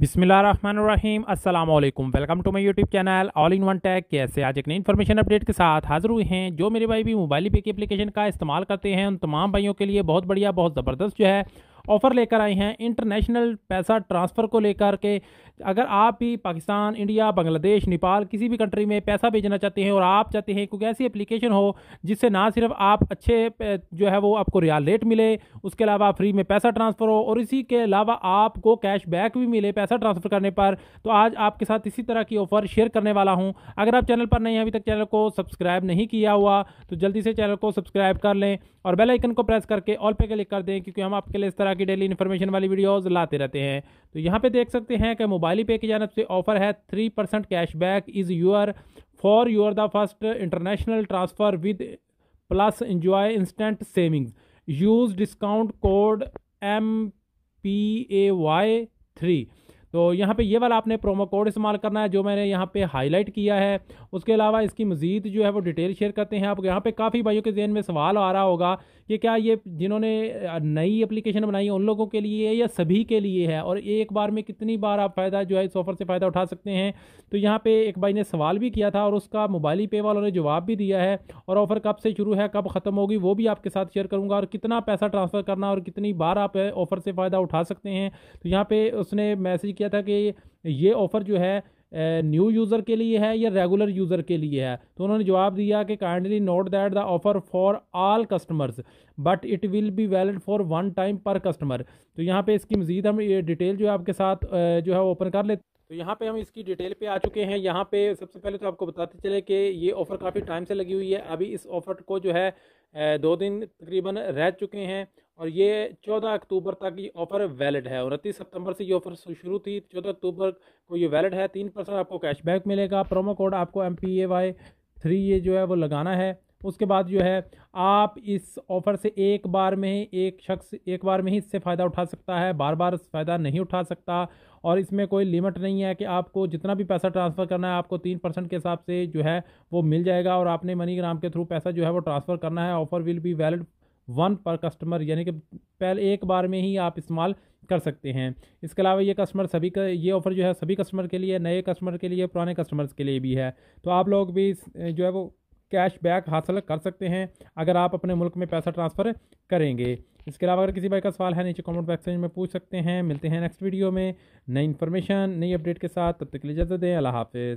बिसमीम अस्सलाम वालेकुम welcome to my YouTube channel all in one tag कैसे आज एक नई इन्फॉर्मेशन अपडेट के साथ हाजिर हुए हैं जो मेरे भाई भी मोबाइल पे की एप्लीकेशन का इस्तेमाल करते हैं उन तमाम भाइयों के लिए बहुत बढ़िया बहुत ज़बरदस्त जो है ऑफ़र लेकर आई हैं इंटरनेशनल पैसा ट्रांसफ़र को लेकर के अगर आप भी पाकिस्तान इंडिया बांग्लादेश नेपाल किसी भी कंट्री में पैसा भेजना चाहते हैं और आप चाहते हैं कोई ऐसी एप्लीकेशन हो जिससे ना सिर्फ आप अच्छे जो है वो आपको रियाल रेट मिले उसके अलावा फ्री में पैसा ट्रांसफ़र हो और इसी के अलावा आपको कैश बैक भी मिले पैसा ट्रांसफ़र करने पर तो आज आपके साथ इसी तरह की ऑफ़र शेयर करने वाला हूँ अगर आप चैनल पर नहीं अभी तक चैनल को सब्सक्राइब नहीं किया हुआ तो जल्दी से चैनल को सब्सक्राइब कर लें और बेल आइकन को प्रेस करके ऑल पे क्लिक कर दें क्योंकि हम आपके लिए इस तरह तरह की डेली इन्फॉर्मेशन वाली वीडियोस लाते रहते हैं तो यहाँ पे देख सकते हैं कि मोबाइल पे की जानब से ऑफर है three percent cashback is your for your the first international transfer with plus enjoy instant savings use discount code M P A Y three तो यहाँ पे ये वाला आपने प्रोमो कोड इस्तेमाल करना है जो मैंने यहाँ पे हाईलाइट किया है उसके अलावा इसकी मज़ीद जो है वो डिटेल शेयर करते हैं आप यहाँ पे काफ़ी भाइयों के जहन में सवाल आ रहा होगा ये क्या ये जिन्होंने नई एप्लीकेशन बनाई है उन लोगों के लिए है या सभी के लिए है और एक बार में कितनी बार आप फ़ायदा जो है इस ऑफ़र से फ़ायदा उठा सकते हैं तो यहाँ पे एक भाई ने सवाल भी किया था और उसका मोबाइल पे वालों ने जवाब भी दिया है और ऑफ़र कब से शुरू है कब ख़त्म होगी वो भी आपके साथ शेयर करूँगा और कितना पैसा ट्रांसफ़र करना और कितनी बार आप ऑफ़र से फ़ायदा उठा सकते हैं तो यहाँ पर उसने मैसेज किया था कि ये ऑफ़र जो है न्यू यूज़र के लिए है या रेगुलर यूज़र के लिए है तो उन्होंने जवाब दिया कि kindly note that the offer for all customers but it will be valid for one time per customer तो यहाँ पे इसकी मज़ीद हम ये डिटेल जो है आपके साथ जो है ओपन कर लेते तो यहाँ पे हम इसकी डिटेल पे आ चुके हैं यहाँ पे सबसे पहले तो आपको बताते चले कि ये ऑफ़र काफ़ी टाइम से लगी हुई है अभी इस ऑफ़र को जो है दो दिन तकरीबन रह चुके हैं और ये चौदह अक्टूबर तक ये ऑफ़र वैलिड है उनतीस सितंबर से ये ऑफ़र शुरू थी चौदह अक्टूबर को ये वैलिड है तीन परसेंट आपको कैशबैक मिलेगा प्रोमो कोड आपको M P A Y three ये जो है वो लगाना है उसके बाद जो है आप इस ऑफ़र से एक बार में ही एक शख्स एक बार में ही इससे फ़ायदा उठा सकता है बार बार फ़ायदा नहीं उठा सकता और इसमें कोई लिमिट नहीं है कि आपको जितना भी पैसा ट्रांसफ़र करना है आपको तीन परसेंट के हिसाब से जो है वो मिल जाएगा और आपने मनी ग्राम के थ्रू पैसा जो है वो ट्रांसफ़र करना है offer will be valid one per customer यानी कि पहले एक बार में ही आप इस्तेमाल कर सकते हैं इसके अलावा ये कस्टमर सभी का ये ऑफ़र जो है सभी कस्टमर के लिए नए कस्टमर के लिए पुराने कस्टमर्स के लिए भी है तो आप लोग भी जो है वो कैश बैक हासिल कर सकते हैं अगर आप अपने मुल्क में पैसा ट्रांसफ़र करेंगे इसके अलावा अगर किसी भाई का सवाल है नीचे कमेंट बॉक्स में पूछ सकते हैं मिलते हैं नेक्स्ट वीडियो में नई इन्फॉर्मेशन नई अपडेट के साथ तब तक के लिए इजाज़त दें अल्लाह हाफिज़